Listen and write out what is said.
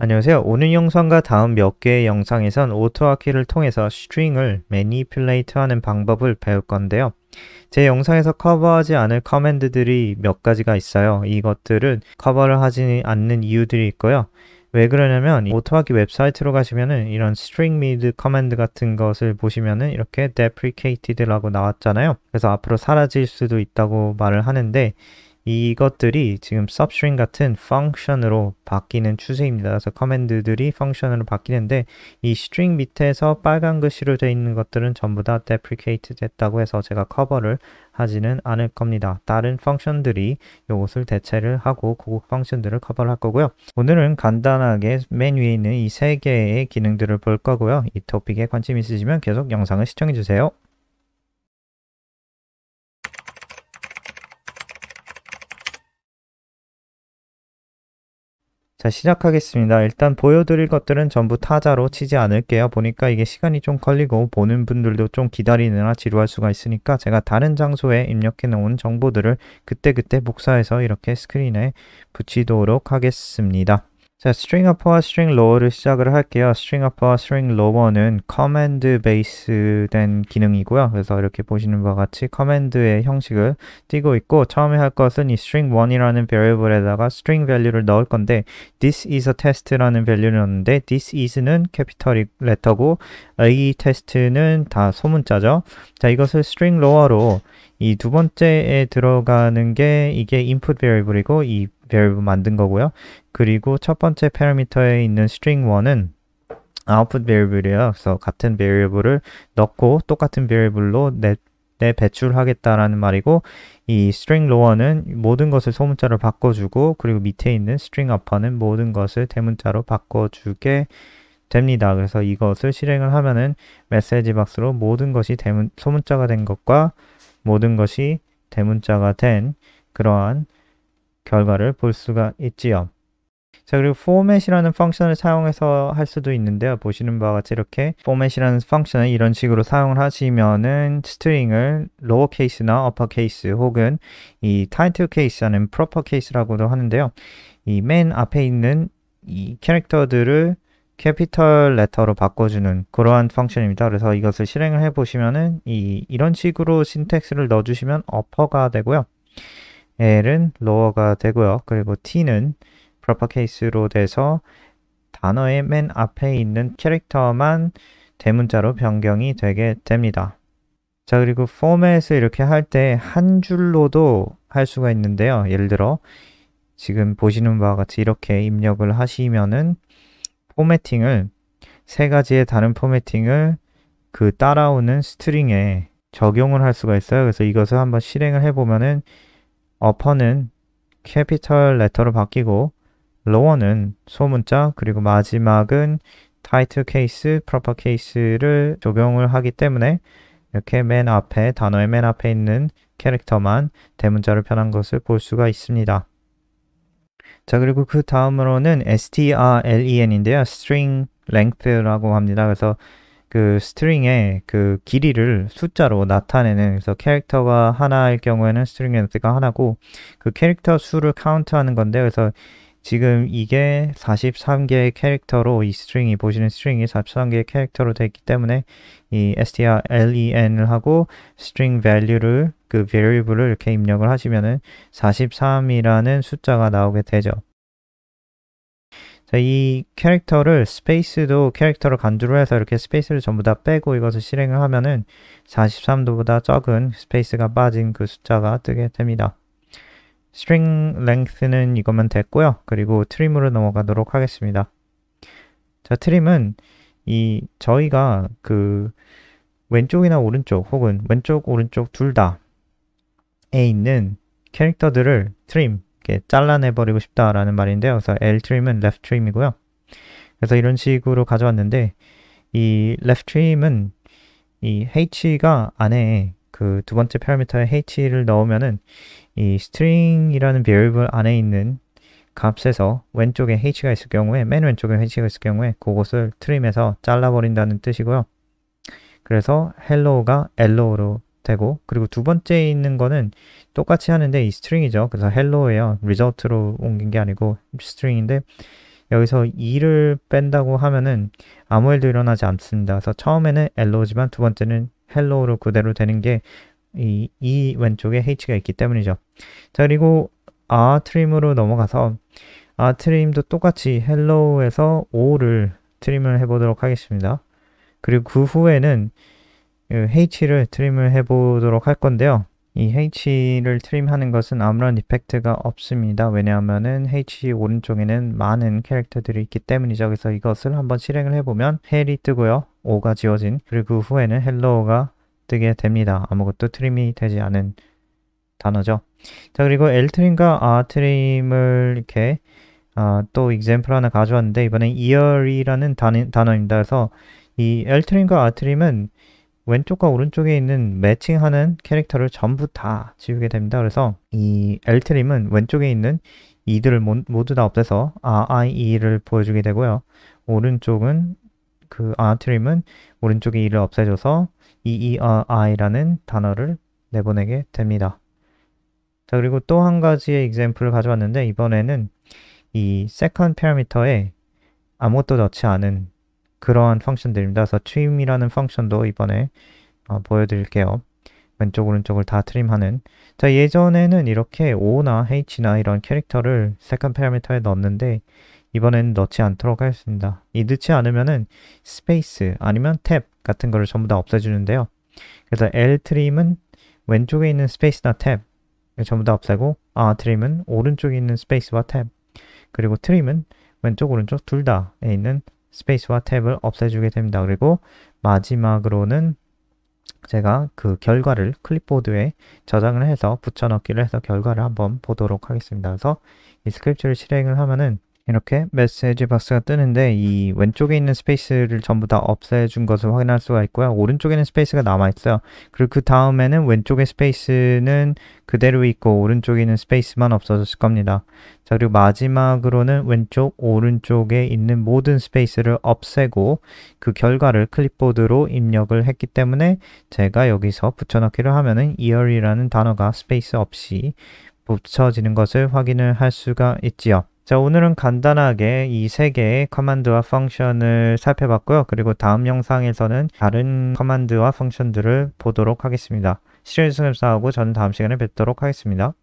안녕하세요. 오늘 영상과 다음 몇 개의 영상에선 오토아키를 통해서 스트링을 매니플레이트 하는 방법을 배울 건데요. 제 영상에서 커버하지 않을 커맨드들이 몇 가지가 있어요. 이것들은 커버를 하지 않는 이유들이 있고요. 왜 그러냐면 오토아키 웹사이트로 가시면은 이런 string mid 커맨드 같은 것을 보시면은 이렇게 deprecated라고 나왔잖아요. 그래서 앞으로 사라질 수도 있다고 말을 하는데 이것들이 지금 substring 같은 function으로 바뀌는 추세입니다. 그래서 커맨드들이 function으로 바뀌는데 이 string 밑에서 빨간 글씨로 되어 있는 것들은 전부 다 deprecate 됐다고 해서 제가 커버를 하지는 않을 겁니다. 다른 펑션들이 이것을 대체를 하고 고급 펑션들을 커버할 를 거고요. 오늘은 간단하게 맨 위에 있는 이 세 개의 기능들을 볼 거고요. 이 토픽에 관심 있으시면 계속 영상을 시청해 주세요. 자 시작하겠습니다. 일단 보여드릴 것들은 전부 타자로 치지 않을게요. 보니까 이게 시간이 좀 걸리고 보는 분들도 좀 기다리느라 지루할 수가 있으니까 제가 다른 장소에 입력해 놓은 정보들을 그때그때 복사해서 이렇게 스크린에 붙이도록 하겠습니다. 자, string upper와 string lower를 시작을 할게요. string upper와 string lower는 command base 된 기능이고요. 그래서 이렇게 보시는 바와 같이 command의 형식을 띄고 있고 처음에 할 것은 이 string 1이라는 variable에다가 string value를 넣을 건데 this is a test라는 value를 넣는데 this is는 capital letter고 이 test는 다 소문자죠. 자, 이것을 string lower로 이 두 번째에 들어가는 게 이게 input variable이고 이 variable 만든 거고요. 그리고 첫 번째 파라미터에 있는 string1은 output variable이에요. 그래서 같은 variable을 넣고 똑같은 variable로 내, 내 배출하겠다라는 말이고 이 string lower는 모든 것을 소문자로 바꿔주고 그리고 밑에 있는 string upper는 모든 것을 대문자로 바꿔주게 됩니다. 그래서 이것을 실행을 하면은 메시지 박스로 모든 것이 대문, 소문자가 된 것과 모든 것이 대문자가 된 그러한 결과를 볼 수가 있지요. 자 그리고 format이라는 펑션을 사용해서 할 수도 있는데요. 보시는 바와 같이 이렇게 format이라는 펑션을 이런 식으로 사용을 하시면은 스트링을 o 로 c a s e 나 uppercase 혹은 이 title_case 하는 p r o p e r c a s e 라고도 하는데요. 이 맨 앞에 있는 이 캐릭터들을 캐피털 레터로 바꿔주는 그러한 펑션입니다. 그래서 이것을 실행을 해보시면은 이, 이런 식으로 신텍스를 넣어주시면 u p p e r 가 되고요. L은 l o w e r 가 되고요. 그리고 T는 proper case로 돼서 단어의 맨 앞에 있는 캐릭터만 대문자로 변경이 되게 됩니다. 자 그리고 f o r m 포맷을 이렇게 할 때 한 줄로도 할 수가 있는데요. 예를 들어 지금 보시는 바와 같이 이렇게 입력을 하시면은 포매팅을 세 가지의 다른 포매팅을 그 따라오는 스트링에 적용을 할 수가 있어요. 그래서 이것을 한번 실행을 해보면은 어퍼는 capital l e t t e r 로 바뀌고 l o w e r 는 소문자 그리고 마지막은 title case, proper c a s e 를 적용을 하기 때문에 이렇게 맨 앞에 단어의 맨 앞에 있는 캐릭터만 대문자로 변한 것을 볼 수가 있습니다. 자 그리고 그 다음으로는 strlen인데요. string length라고 합니다. 그래서 그 스트링의 그 길이를 숫자로 나타내는 그래서 캐릭터가 하나일 경우에는 스트링 렌스가 하나고 그 캐릭터 수를 카운트하는 건데 그래서 지금 이게 43개의 캐릭터로 이 스트링이 보시는 스트링이 43개의 캐릭터로 되어 있기 때문에 이 str len을 하고 string value를 그 v a r i a b l e 를 이렇게 입력을 하시면은 43이라는 숫자가 나오게 되죠. 자, 이 캐릭터를 스페이스도 캐릭터를 간주로 해서 이렇게 스페이스를 전부 다 빼고 이것을 실행을 하면은 43도보다 적은 스페이스가 빠진 그 숫자가 뜨게 됩니다. string length는 이것만 됐고요. 그리고 트림으로 넘어가도록 하겠습니다. 자, t r 은이 저희가 그 왼쪽이나 오른쪽 혹은 왼쪽 오른쪽 둘 다에 있는 캐릭터들을 trim 이렇게 잘라내버리고 싶다라는 말인데요. 그래서 L trim은 left trim이고요. 그래서 이런 식으로 가져왔는데 이 left trim은 이 h가 안에 그 두 번째 파라미터에 h를 넣으면은 이 string이라는 variable 안에 있는 값에서 왼쪽에 h가 있을 경우에 맨 왼쪽에 h가 있을 경우에 그곳을 trim에서 잘라버린다는 뜻이고요. 그래서 hello가 ello로 되고 그리고 두 번째 있는 거는 똑같이 하는데 이 스트링이죠. 그래서 헬로예요. 리저트로 옮긴 게 아니고 스트링인데 여기서 2를 뺀다고 하면은 아무 일도 일어나지 않습니다. 그래서 처음에는 엘로지만 두 번째는 헬로우로 그대로 되는 게이이 e 왼쪽에 h가 있기 때문이죠. 자 그리고 아 트림으로 넘어가서 아 트림도 똑같이 헬로우에서 5를 트림을 해보도록 하겠습니다. 그리고 그 후에는 H를 트림을 해보도록 할 건데요. 이 H를 트림하는 것은 아무런 이펙트가 없습니다. 왜냐하면은 H 오른쪽에는 많은 캐릭터들이 있기 때문이죠. 그래서 이것을 한번 실행을 해보면 헬이 뜨고요. O가 지워진 그리고 그 후에는 헬로우가 뜨게 됩니다. 아무것도 트림이 되지 않은 단어죠. 자 그리고 L 트림과 R 트림을 이렇게 아, 또 example 하나 가져왔는데 이번엔 y ear이라는 단, 단어입니다. 그래서 이 L 트림과 R 트림은 왼쪽과 오른쪽에 있는 매칭하는 캐릭터를 전부 다 지우게 됩니다. 그래서 이 L트림은 왼쪽에 있는 이들을 모두 다 없애서 RIE를 아, 아, 보여주게 되고요. 오른쪽은 그 R트림은 아, 오른쪽에 이를 없애줘서 EERI라는 단어를 내보내게 됩니다. 자 그리고 또 한 가지의 example를 가져왔는데 이번에는 이 second parameter에 아무것도 넣지 않은 그러한 펑션들입니다. 그래서 trim이라는 펑션도 이번에 어, 보여드릴게요. 왼쪽 오른쪽을 다 트림하는 자 예전에는 이렇게 O나 H나 이런 캐릭터를 세컨 파라미터에 넣었는데 이번에는 넣지 않도록 하겠습니다. 이 넣지 않으면은 스페이스 아니면 탭 같은 거를 전부 다 없애주는데요. 그래서 L 트림은 왼쪽에 있는 스페이스나 탭 전부 다 없애고 R 트림은 오른쪽에 있는 스페이스와 탭 그리고 트림은 왼쪽 오른쪽 둘 다에 있는 스페이스와 탭을 없애주게 됩니다. 그리고 마지막으로는 제가 그 결과를 클립보드에 저장을 해서 붙여넣기를 해서 결과를 한번 보도록 하겠습니다. 그래서 이 스크립트를 실행을 하면은 이렇게 메시지 박스가 뜨는데 이 왼쪽에 있는 스페이스를 전부 다 없애준 것을 확인할 수가 있고요. 오른쪽에는 스페이스가 남아있어요. 그리고 그 다음에는 왼쪽에 스페이스는 그대로 있고 오른쪽에 있는 스페이스만 없어졌을 겁니다. 자 그리고 마지막으로는 왼쪽 오른쪽에 있는 모든 스페이스를 없애고 그 결과를 클립보드로 입력을 했기 때문에 제가 여기서 붙여넣기를 하면은 year이라는 단어가 스페이스 없이 붙여지는 것을 확인을 할 수가 있지요. 자, 오늘은 간단하게 이 세 개의 커만드와 펑션을 살펴봤고요. 그리고 다음 영상에서는 다른 커맨드와 펑션들을 보도록 하겠습니다. 시청해 주셔서 감사하고 저는 다음 시간에 뵙도록 하겠습니다.